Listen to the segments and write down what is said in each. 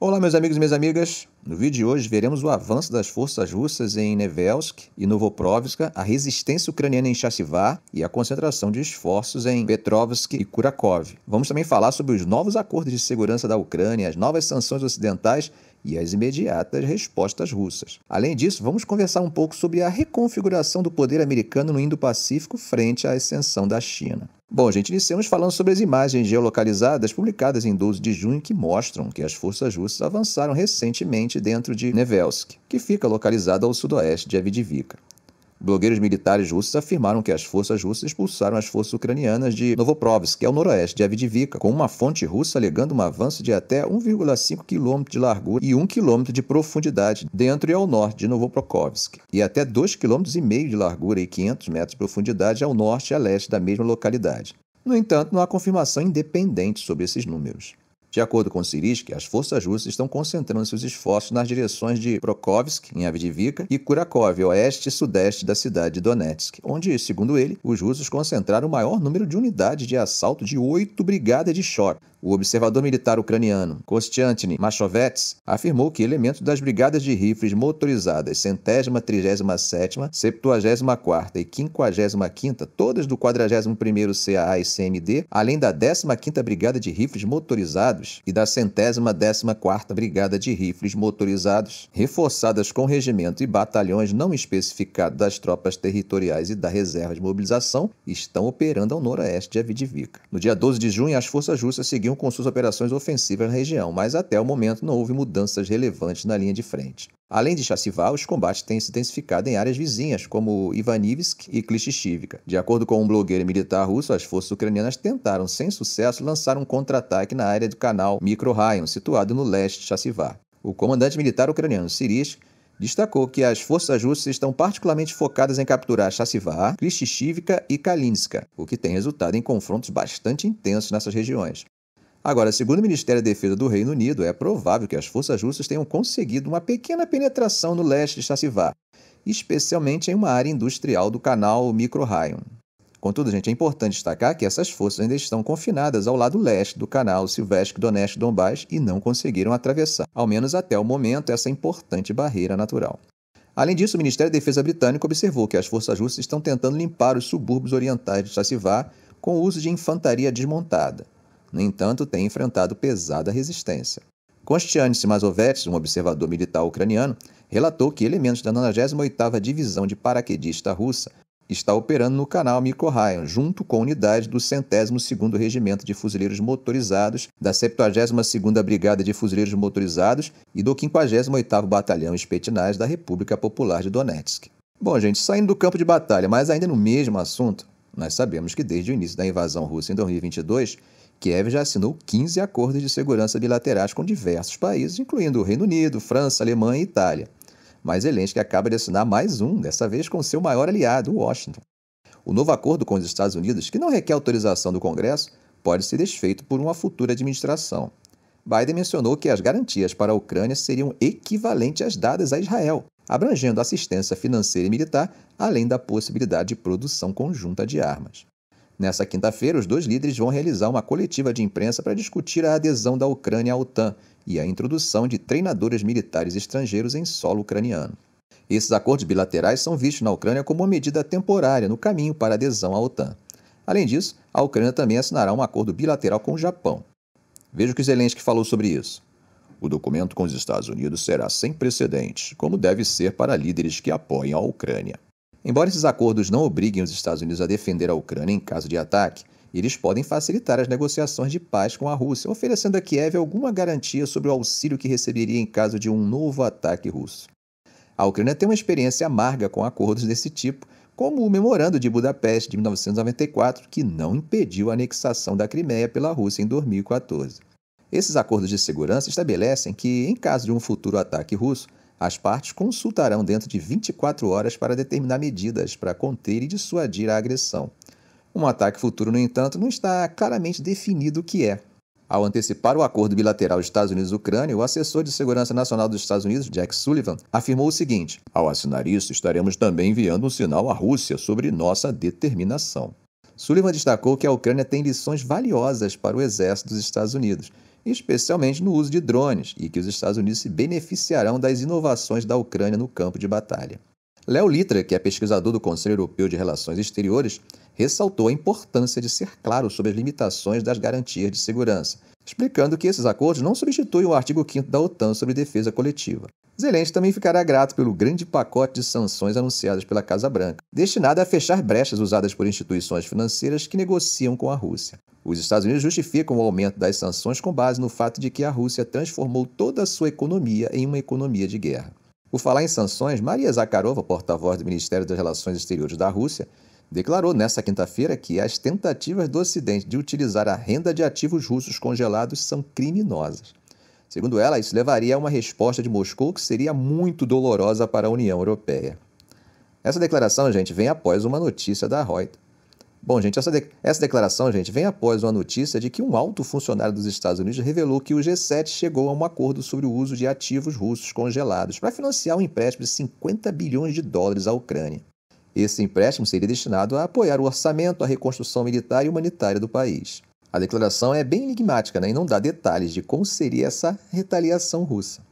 Olá, meus amigos e minhas amigas. No vídeo de hoje veremos o avanço das forças russas em Nevelsk e Novoprovsk, a resistência ucraniana em Chassivar e a concentração de esforços em Petrovsk e Kurakov. Vamos também falar sobre os novos acordos de segurança da Ucrânia, as novas sanções ocidentais e as imediatas respostas russas. Além disso, vamos conversar um pouco sobre a reconfiguração do poder americano no Indo-Pacífico frente à ascensão da China. Bom, gente, iniciamos falando sobre as imagens geolocalizadas publicadas em 12 de junho que mostram que as forças russas avançaram recentemente dentro de Nevelsk, que fica localizado ao sudoeste de Avdivka. Blogueiros militares russos afirmaram que as forças russas expulsaram as forças ucranianas de Novoprovsk, que é o noroeste de Avdivka, com uma fonte russa alegando um avanço de até 1,5 km de largura e 1 km de profundidade dentro e ao norte de Novoprokovsk, e até 2,5 km de largura e 500 metros de profundidade ao norte e a leste da mesma localidade. No entanto, não há confirmação independente sobre esses números. De acordo com Siriski, as forças russas estão concentrando seus esforços nas direções de Prokovsk, em Avdivka, e Kurakov, oeste e sudeste da cidade de Donetsk, onde, segundo ele, os russos concentraram o maior número de unidades de assalto de oito brigadas de choque. O observador militar ucraniano Kostiantny Machovets afirmou que elementos das brigadas de rifles motorizadas centésima, trigésima sétima, septuagésima quarta e quinquagésima quinta, todas do 41º CAA e CMD, além da 15ª Brigada de Rifles motorizadas e da centésima décima quarta Brigada de Rifles Motorizados, reforçadas com regimento e batalhões não especificados das tropas territoriais e da reserva de mobilização, estão operando ao noroeste de Avidivica. No dia 12 de junho, as forças russas seguiam com suas operações ofensivas na região, mas até o momento não houve mudanças relevantes na linha de frente. Além de Chassivá, os combates têm se intensificado em áreas vizinhas, como Ivanivsk e Klishchivka. De acordo com um blogueiro militar russo, as forças ucranianas tentaram, sem sucesso, lançar um contra-ataque na área do canal micro situado no leste de Chassivar. O comandante militar ucraniano Sirish destacou que as forças russas estão particularmente focadas em capturar Chassivar, Kristichivka e Kalinska, o que tem resultado em confrontos bastante intensos nessas regiões. Agora, segundo o Ministério da Defesa do Reino Unido, é provável que as forças russas tenham conseguido uma pequena penetração no leste de Chassivar, especialmente em uma área industrial do canal micro Contudo, gente, é importante destacar que essas forças ainda estão confinadas ao lado leste do canal Silvestre-Donetsk-Donbass e não conseguiram atravessar, ao menos até o momento, essa importante barreira natural. Além disso, o Ministério da Defesa britânico observou que as forças russas estão tentando limpar os subúrbios orientais de Sassivar com o uso de infantaria desmontada. No entanto, tem enfrentado pesada resistência. Konstantin Mazovets, um observador militar ucraniano, relatou que elementos da 98ª Divisão de Paraquedista Russa está operando no canal Mico Ryan, junto com unidades do 102º Regimento de Fuzileiros Motorizados, da 72ª Brigada de Fuzileiros Motorizados e do 58º Batalhão Espetinais da República Popular de Donetsk. Bom, gente, saindo do campo de batalha, mas ainda no mesmo assunto, nós sabemos que desde o início da invasão russa em 2022, Kiev já assinou 15 acordos de segurança bilaterais com diversos países, incluindo o Reino Unido, França, Alemanha e Itália mas Zelensky acaba de assinar mais um, dessa vez com seu maior aliado, Washington. O novo acordo com os Estados Unidos, que não requer autorização do Congresso, pode ser desfeito por uma futura administração. Biden mencionou que as garantias para a Ucrânia seriam equivalentes às dadas a Israel, abrangendo assistência financeira e militar, além da possibilidade de produção conjunta de armas. Nessa quinta-feira, os dois líderes vão realizar uma coletiva de imprensa para discutir a adesão da Ucrânia à OTAN e a introdução de treinadores militares estrangeiros em solo ucraniano. Esses acordos bilaterais são vistos na Ucrânia como uma medida temporária no caminho para a adesão à OTAN. Além disso, a Ucrânia também assinará um acordo bilateral com o Japão. Veja o que Zelensky falou sobre isso. O documento com os Estados Unidos será sem precedentes, como deve ser para líderes que apoiam a Ucrânia. Embora esses acordos não obriguem os Estados Unidos a defender a Ucrânia em caso de ataque, eles podem facilitar as negociações de paz com a Rússia, oferecendo a Kiev alguma garantia sobre o auxílio que receberia em caso de um novo ataque russo. A Ucrânia tem uma experiência amarga com acordos desse tipo, como o Memorando de Budapeste de 1994, que não impediu a anexação da Crimeia pela Rússia em 2014. Esses acordos de segurança estabelecem que, em caso de um futuro ataque russo, as partes consultarão dentro de 24 horas para determinar medidas para conter e dissuadir a agressão. Um ataque futuro, no entanto, não está claramente definido o que é. Ao antecipar o acordo bilateral Estados Unidos-Ucrânia, o assessor de Segurança Nacional dos Estados Unidos, Jack Sullivan, afirmou o seguinte: Ao assinar isso, estaremos também enviando um sinal à Rússia sobre nossa determinação. Sullivan destacou que a Ucrânia tem lições valiosas para o exército dos Estados Unidos especialmente no uso de drones, e que os Estados Unidos se beneficiarão das inovações da Ucrânia no campo de batalha. Léo Litra, que é pesquisador do Conselho Europeu de Relações Exteriores, ressaltou a importância de ser claro sobre as limitações das garantias de segurança, explicando que esses acordos não substituem o artigo 5 da OTAN sobre defesa coletiva. Zelensky também ficará grato pelo grande pacote de sanções anunciadas pela Casa Branca, destinado a fechar brechas usadas por instituições financeiras que negociam com a Rússia. Os Estados Unidos justificam o aumento das sanções com base no fato de que a Rússia transformou toda a sua economia em uma economia de guerra. Por falar em sanções, Maria Zakharova, porta-voz do Ministério das Relações Exteriores da Rússia, declarou nesta quinta-feira que as tentativas do Ocidente de utilizar a renda de ativos russos congelados são criminosas. Segundo ela, isso levaria a uma resposta de Moscou que seria muito dolorosa para a União Europeia. Essa declaração, gente, vem após uma notícia da Reuters Bom, gente, essa, de essa declaração, gente, vem após uma notícia de que um alto funcionário dos Estados Unidos revelou que o G7 chegou a um acordo sobre o uso de ativos russos congelados para financiar um empréstimo de 50 bilhões de dólares à Ucrânia. Esse empréstimo seria destinado a apoiar o orçamento, a reconstrução militar e humanitária do país. A declaração é bem enigmática né, e não dá detalhes de como seria essa retaliação russa.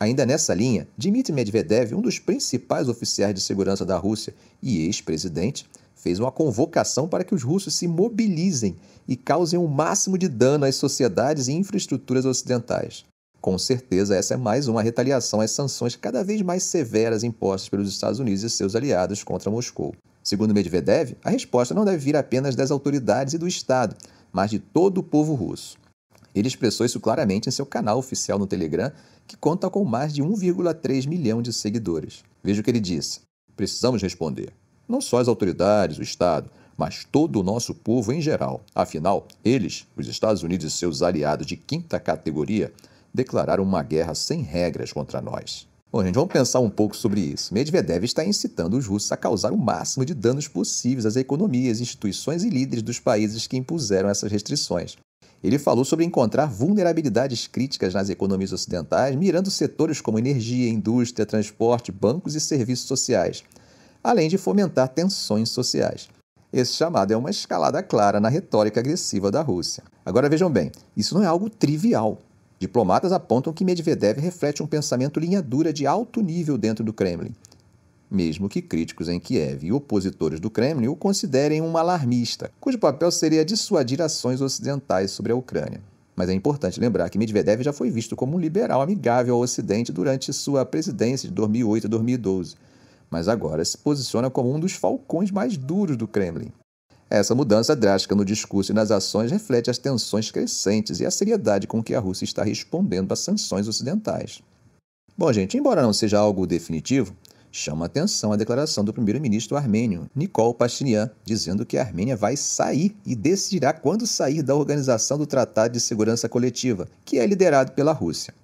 Ainda nessa linha, Dmitry Medvedev, um dos principais oficiais de segurança da Rússia e ex-presidente, fez uma convocação para que os russos se mobilizem e causem o um máximo de dano às sociedades e infraestruturas ocidentais. Com certeza, essa é mais uma retaliação às sanções cada vez mais severas impostas pelos Estados Unidos e seus aliados contra Moscou. Segundo Medvedev, a resposta não deve vir apenas das autoridades e do Estado, mas de todo o povo russo. Ele expressou isso claramente em seu canal oficial no Telegram, que conta com mais de 1,3 milhão de seguidores. Veja o que ele disse: Precisamos responder. Não só as autoridades, o Estado, mas todo o nosso povo em geral. Afinal, eles, os Estados Unidos e seus aliados de quinta categoria, declararam uma guerra sem regras contra nós. Bom, gente, vamos pensar um pouco sobre isso. Medvedev está incitando os russos a causar o máximo de danos possíveis às economias, instituições e líderes dos países que impuseram essas restrições. Ele falou sobre encontrar vulnerabilidades críticas nas economias ocidentais, mirando setores como energia, indústria, transporte, bancos e serviços sociais além de fomentar tensões sociais. Esse chamado é uma escalada clara na retórica agressiva da Rússia. Agora vejam bem, isso não é algo trivial. Diplomatas apontam que Medvedev reflete um pensamento linha dura de alto nível dentro do Kremlin. Mesmo que críticos em Kiev e opositores do Kremlin o considerem um alarmista, cujo papel seria dissuadir ações ocidentais sobre a Ucrânia. Mas é importante lembrar que Medvedev já foi visto como um liberal amigável ao Ocidente durante sua presidência de 2008 a 2012 mas agora se posiciona como um dos falcões mais duros do Kremlin. Essa mudança drástica no discurso e nas ações reflete as tensões crescentes e a seriedade com que a Rússia está respondendo às sanções ocidentais. Bom, gente, embora não seja algo definitivo, chama atenção a declaração do primeiro-ministro armênio, Nikol Pashinyan, dizendo que a Armênia vai sair e decidirá quando sair da Organização do Tratado de Segurança Coletiva, que é liderado pela Rússia.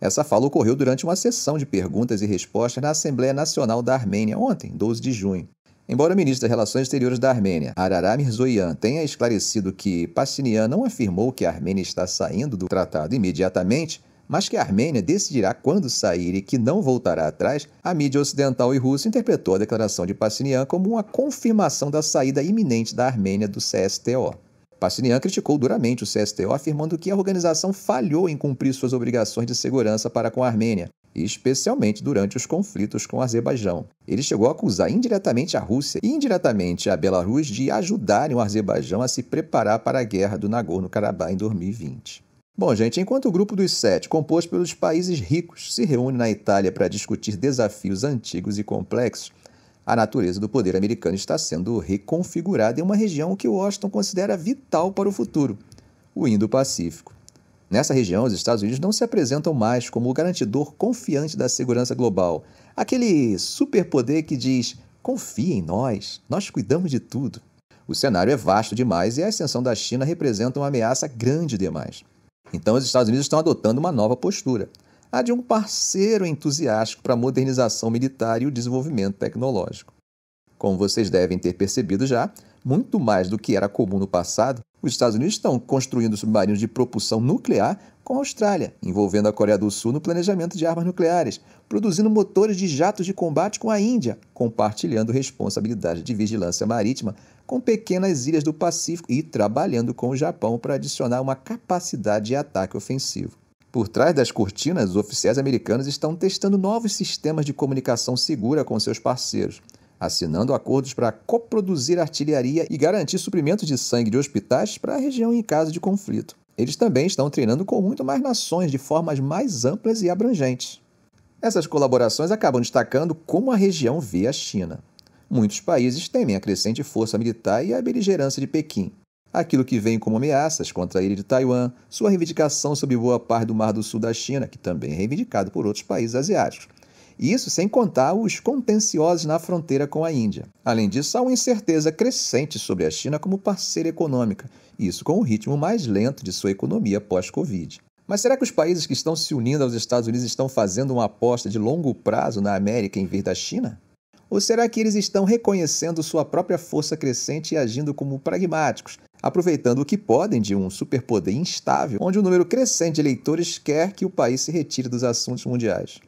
Essa fala ocorreu durante uma sessão de perguntas e respostas na Assembleia Nacional da Armênia, ontem, 12 de junho. Embora o ministro das Relações Exteriores da Armênia, Arará Mirzoyan, tenha esclarecido que Pashinyan não afirmou que a Armênia está saindo do tratado imediatamente, mas que a Armênia decidirá quando sair e que não voltará atrás, a mídia ocidental e russa interpretou a declaração de Pashinyan como uma confirmação da saída iminente da Armênia do CSTO. Pacinian criticou duramente o CSTO, afirmando que a organização falhou em cumprir suas obrigações de segurança para com a Armênia, especialmente durante os conflitos com o Azerbaijão. Ele chegou a acusar indiretamente a Rússia e indiretamente a Belarus de ajudarem o Azerbaijão a se preparar para a guerra do Nagorno-Karabakh em 2020. Bom, gente, enquanto o grupo dos sete, composto pelos países ricos, se reúne na Itália para discutir desafios antigos e complexos, a natureza do poder americano está sendo reconfigurada em uma região que Washington considera vital para o futuro, o Indo-Pacífico. Nessa região, os Estados Unidos não se apresentam mais como o garantidor confiante da segurança global, aquele superpoder que diz: confie em nós, nós cuidamos de tudo. O cenário é vasto demais e a ascensão da China representa uma ameaça grande demais. Então, os Estados Unidos estão adotando uma nova postura a de um parceiro entusiástico para a modernização militar e o desenvolvimento tecnológico. Como vocês devem ter percebido já, muito mais do que era comum no passado, os Estados Unidos estão construindo submarinos de propulsão nuclear com a Austrália, envolvendo a Coreia do Sul no planejamento de armas nucleares, produzindo motores de jatos de combate com a Índia, compartilhando responsabilidade de vigilância marítima com pequenas ilhas do Pacífico e trabalhando com o Japão para adicionar uma capacidade de ataque ofensivo. Por trás das cortinas, os oficiais americanos estão testando novos sistemas de comunicação segura com seus parceiros, assinando acordos para coproduzir artilharia e garantir suprimentos de sangue de hospitais para a região em caso de conflito. Eles também estão treinando com muito mais nações de formas mais amplas e abrangentes. Essas colaborações acabam destacando como a região vê a China. Muitos países temem a crescente força militar e a beligerância de Pequim, Aquilo que vem como ameaças contra a ilha de Taiwan, sua reivindicação sobre boa parte do Mar do Sul da China, que também é reivindicado por outros países asiáticos. Isso sem contar os contenciosos na fronteira com a Índia. Além disso, há uma incerteza crescente sobre a China como parceira econômica, isso com o ritmo mais lento de sua economia pós-Covid. Mas será que os países que estão se unindo aos Estados Unidos estão fazendo uma aposta de longo prazo na América em vez da China? Ou será que eles estão reconhecendo sua própria força crescente e agindo como pragmáticos, aproveitando o que podem de um superpoder instável, onde o um número crescente de eleitores quer que o país se retire dos assuntos mundiais?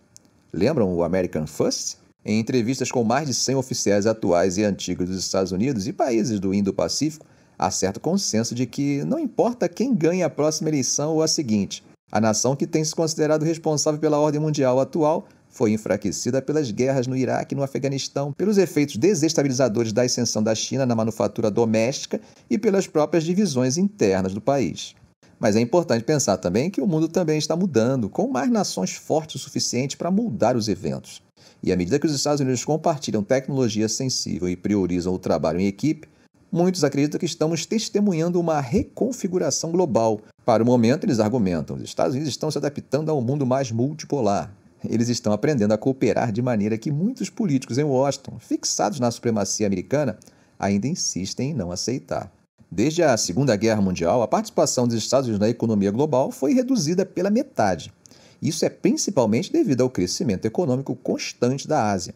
Lembram o American First? Em entrevistas com mais de 100 oficiais atuais e antigos dos Estados Unidos e países do Indo-Pacífico, há certo consenso de que não importa quem ganha a próxima eleição ou a seguinte, a nação que tem se considerado responsável pela ordem mundial atual foi enfraquecida pelas guerras no Iraque e no Afeganistão, pelos efeitos desestabilizadores da ascensão da China na manufatura doméstica e pelas próprias divisões internas do país. Mas é importante pensar também que o mundo também está mudando, com mais nações fortes o suficiente para moldar os eventos. E à medida que os Estados Unidos compartilham tecnologia sensível e priorizam o trabalho em equipe, muitos acreditam que estamos testemunhando uma reconfiguração global. Para o momento, eles argumentam, os Estados Unidos estão se adaptando a um mundo mais multipolar eles estão aprendendo a cooperar de maneira que muitos políticos em Washington, fixados na supremacia americana, ainda insistem em não aceitar. Desde a Segunda Guerra Mundial, a participação dos Estados Unidos na economia global foi reduzida pela metade. Isso é principalmente devido ao crescimento econômico constante da Ásia.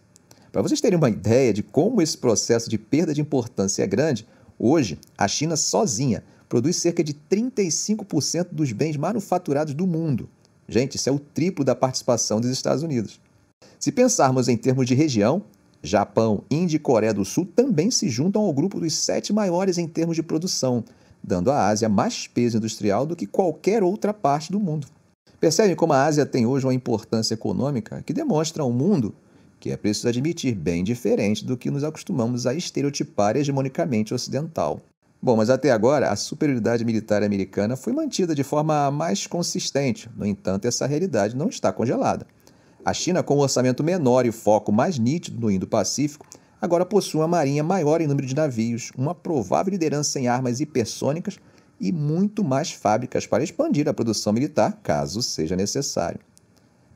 Para vocês terem uma ideia de como esse processo de perda de importância é grande, hoje a China sozinha produz cerca de 35% dos bens manufaturados do mundo. Gente, isso é o triplo da participação dos Estados Unidos. Se pensarmos em termos de região, Japão, Índia e Coreia do Sul também se juntam ao grupo dos sete maiores em termos de produção, dando à Ásia mais peso industrial do que qualquer outra parte do mundo. Percebem como a Ásia tem hoje uma importância econômica que demonstra um mundo que é preciso admitir bem diferente do que nos acostumamos a estereotipar hegemonicamente ocidental. Bom, mas até agora a superioridade militar americana foi mantida de forma mais consistente. No entanto, essa realidade não está congelada. A China, com um orçamento menor e foco mais nítido no Indo-Pacífico, agora possui uma marinha maior em número de navios, uma provável liderança em armas hipersônicas e muito mais fábricas para expandir a produção militar, caso seja necessário.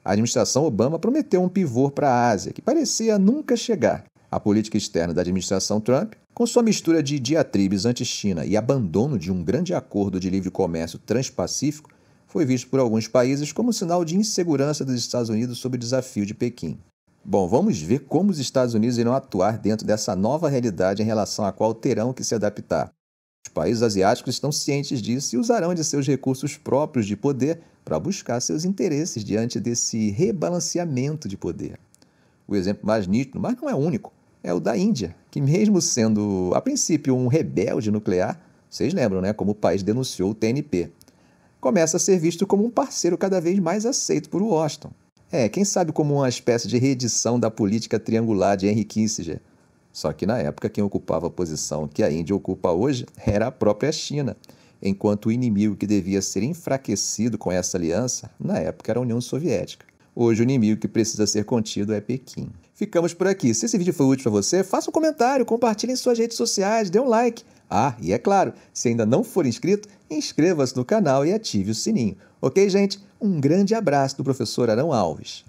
A administração Obama prometeu um pivô para a Ásia, que parecia nunca chegar. A política externa da administração Trump com sua mistura de diatribes anti-China e abandono de um grande acordo de livre comércio transpacífico, foi visto por alguns países como sinal de insegurança dos Estados Unidos sob o desafio de Pequim. Bom, vamos ver como os Estados Unidos irão atuar dentro dessa nova realidade em relação à qual terão que se adaptar. Os países asiáticos estão cientes disso e usarão de seus recursos próprios de poder para buscar seus interesses diante desse rebalanceamento de poder. O exemplo mais nítido, mas não é único, é o da Índia, que, mesmo sendo a princípio um rebelde nuclear, vocês lembram, né? Como o país denunciou o TNP, começa a ser visto como um parceiro cada vez mais aceito por Washington. É, quem sabe como uma espécie de reedição da política triangular de Henry Kissinger. Só que na época, quem ocupava a posição que a Índia ocupa hoje era a própria China, enquanto o inimigo que devia ser enfraquecido com essa aliança, na época, era a União Soviética. Hoje o inimigo que precisa ser contido é Pequim. Ficamos por aqui. Se esse vídeo foi útil para você, faça um comentário, compartilhe em suas redes sociais, dê um like. Ah, e é claro, se ainda não for inscrito, inscreva-se no canal e ative o sininho. Ok, gente? Um grande abraço do professor Arão Alves.